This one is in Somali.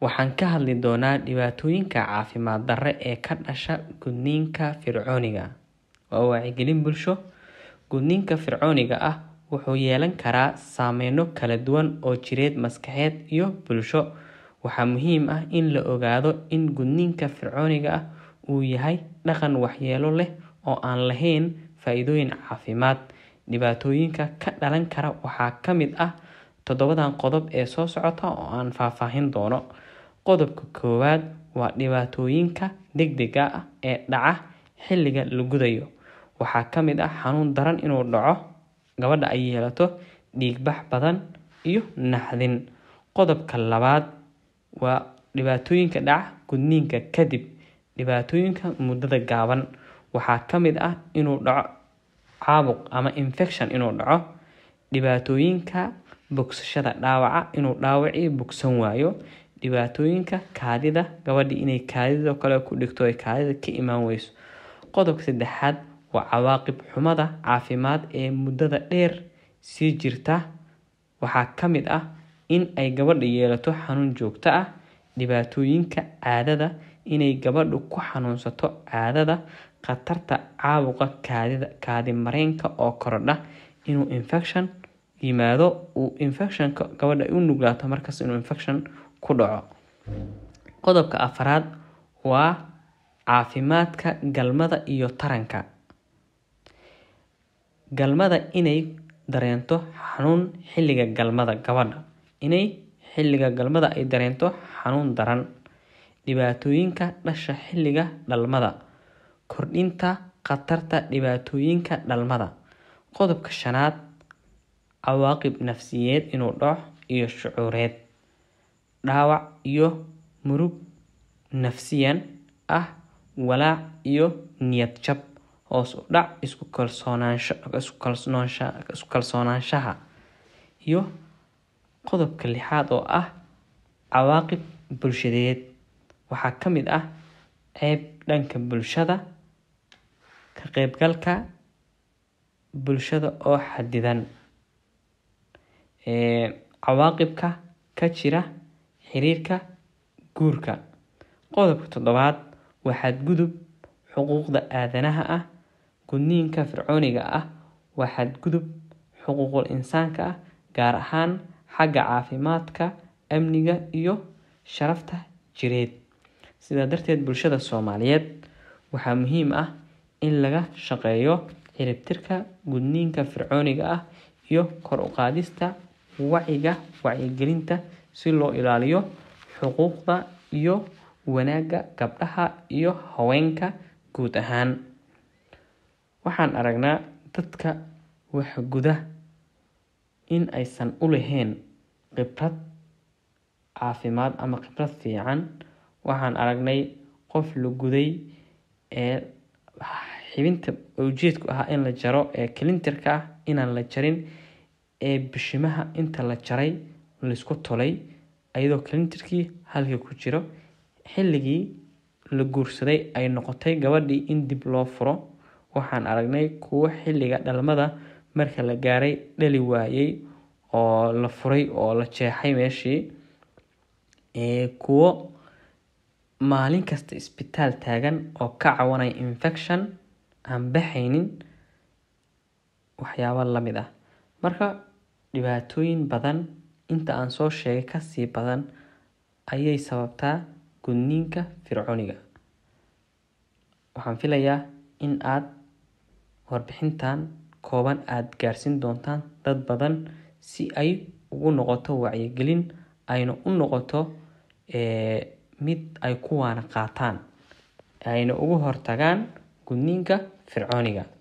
Waxaan ka hadli doonaa dhibaatooyinka caafimaad darre ee ka dhasha gudniinka fircooniga. Waa wacyigelin bulsho. Gudniinka fircooniga ah wuxuu yeelan karaa saameyno kala duwan oo jireed, maskaxeed iyo bulsho. Waxaa muhiim ah in la ogaado in gudniinka fircooniga ah uu yahay dhaqan waxyeelo leh oo aan lahayn faa'iidooyin caafimaad. Dhibaatooyinka ka dhalan kara waxaa ka mid ah toddobadan qodob ee soo socota oo aan faahfaahin doono. Qodobka koowaad waa dhibaatooyinka degdega ah ee dhaca xilliga la gudayo. Waxaa ka mid ah xanuun daran inuu dhaco, gabadha ay yeelato dhiigbax badan, iyo naxdin. Qodobka labaad waa dhibaatooyinka dhaca gudniinka kadib Dhibaatooyinka muddada gaaban waxaa ka mid ah inuu dhaco caabuq ama infection inuu dhaco, dhibaatooyinka bogsashada, dhaawaca inuu dhaawacii bogsan waayo dhibaatooyinka kaadida gabadhii inay kaadidoo kale ku dhigto ay kaadida ka imaan weyso qodobka saddexaad waa cawaaqib xumada caafimaad ee muddada dheer sii jirta waxaa ka mid ah in ay gabadha yeelato xanuun joogto ah dhibaatooyinka caadada inay gabadhu ku xanuunsato caadada khatarta caabuqa kaadida kaadi oo korodha inuu infection yimaado uu infectionka gabadha u nuglaato markaas inuu infection ku dhaco qodobka afaraad waa caafimaadka galmada iyo taranka galmada inay dareento xanuun xilliga galmada gabadha inay xilliga galmada ay dareento xanuun daran dhibaatooyinka dhasha xilliga dhalmada kordhinta khatarta dhibaatooyinka dhalmada qodobka shanaad cawaaqib nafsiyeed inuu dhaco iyo shucuureed dhaawac iyo murug nafsiyan ah walaac iyo niyad jab hoos u dhac isku kalsoonaanshaha iyo qodobka lixaad oo ah cawaaqib bulshadeed waxaa ka mid ah ceeb dhanka bulshada ka qeybgalka bulshada oo xadidan cawaaqibka ka jira xiriirka guurka. Qodobka toddobaad waa xadgudub xuquuqda aadanaha ah. Gudniinka fircooniga ah waa xadgudub xuquuqul insaanka ah, gaar ahaan xagga caafimaadka, amniga, iyo sharafta jireed. Sidaa darteed, bulshada Soomaaliyeed waxaa muhiim ah in laga shaqeeyo ciribtirka gudniinka fircooniga ah iyo kor u qaadista wacyiga wacyigelinta si loo ilaaliyo xuquuqda iyo wanaagga gabdhaha iyo haweenka guud ahaan waxaan aragnaa dadka waxguda in aysan u lahayn khibrad caafimaad ama khibrad fiican waxaan aragnay qof la guday ee xibinta ujeedku ahaa in la jaro ee kalintirka ah inaan la jarin ee bishimaha inta la jaray laysku tolay iyadoo kalintirkii halka ku jiro xilligii la guursaday ay noqotay gabadhii in dib loo furo waxaan aragnay kuwo xilliga dhalmada marka la gaaray dhali waayey oo la furay oo la jeexay meeshii kuwo maalin kasta isbitaal taagan oo ka cawanay infection aan baxaynin waxyaaba lamid ah marka dhibaatooyin badan inta aan soo sheegay ka sii badan ayay sababtaa gudniinka fircooniga waxaan filayaa in aad warbixintan kooban aad gaarsiin doontaan dad badan si ay ugu noqoto wacyigelin ayna u noqoto eh, mid ay ku waana qaataan ayna ugu hortagaan gudniinka fircooniga